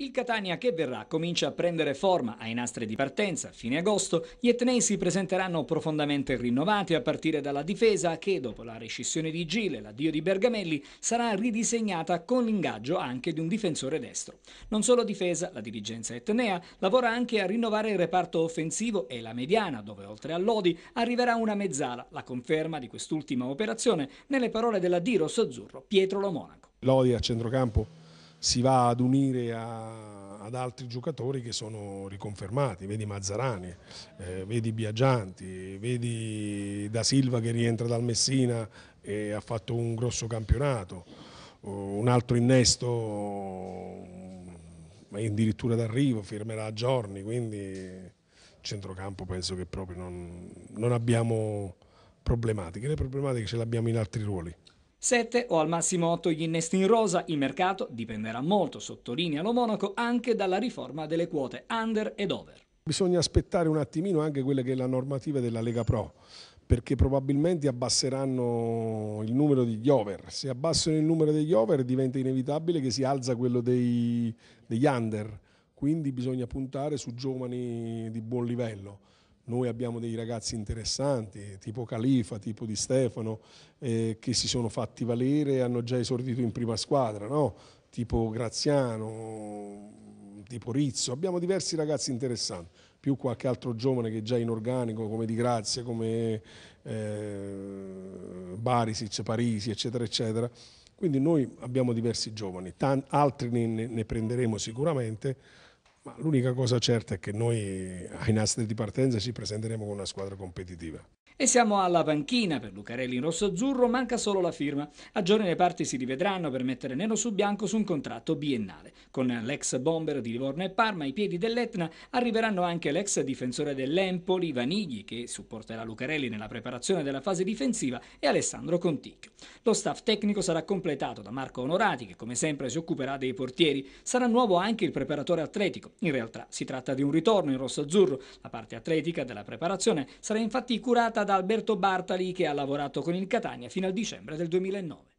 Il Catania che verrà comincia a prendere forma ai nastri di partenza. A fine agosto gli etnei si presenteranno profondamente rinnovati a partire dalla difesa che dopo la rescissione di Gile e l'addio di Bergamelli sarà ridisegnata con l'ingaggio anche di un difensore destro. Non solo difesa, la dirigenza etnea lavora anche a rinnovare il reparto offensivo e la mediana dove oltre a Lodi arriverà una mezzala, la conferma di quest'ultima operazione nelle parole dell'addiro sozzurro Pietro Lo Monaco. Lodi a centrocampo si va ad unire a, ad altri giocatori che sono riconfermati, vedi Mazzarani, eh, vedi Biagianti, vedi Da Silva che rientra dal Messina e ha fatto un grosso campionato, uh, un altro innesto ma addirittura d'arrivo, firmerà a giorni, quindi centrocampo penso che proprio non, non abbiamo problematiche, le problematiche ce le abbiamo in altri ruoli. 7 o al massimo 8 gli innesti in rosa, il mercato dipenderà molto, sottolinea Monaco, anche dalla riforma delle quote under ed over. Bisogna aspettare un attimino anche quella che è la normativa della Lega Pro, perché probabilmente abbasseranno il numero degli over. Se abbassano il numero degli over diventa inevitabile che si alza quello dei, degli under, quindi bisogna puntare su giovani di buon livello. Noi abbiamo dei ragazzi interessanti, tipo Califa, tipo Di Stefano, eh, che si sono fatti valere e hanno già esordito in prima squadra, no? tipo Graziano, tipo Rizzo. Abbiamo diversi ragazzi interessanti, più qualche altro giovane che è già in organico, come Di Grazia, come eh, Barisic, Parisi, eccetera, eccetera. Quindi noi abbiamo diversi giovani, altri ne, ne prenderemo sicuramente l'unica cosa certa è che noi ai nastri di partenza ci presenteremo con una squadra competitiva. E siamo alla panchina per Lucarelli in rosso-azzurro, manca solo la firma. A giorni le parti si rivedranno per mettere nero su bianco su un contratto biennale. Con l'ex bomber di Livorno e Parma ai piedi dell'Etna arriveranno anche l'ex difensore dell'Empoli Vanigli che supporterà Lucarelli nella preparazione della fase difensiva e Alessandro Conticchio. Lo staff tecnico sarà completato da Marco Onorati che come sempre si occuperà dei portieri. Sarà nuovo anche il preparatore atletico. In realtà si tratta di un ritorno in rosso-azzurro. La parte atletica della preparazione sarà infatti curata da Alberto Bartali che ha lavorato con il Catania fino al dicembre del 2009.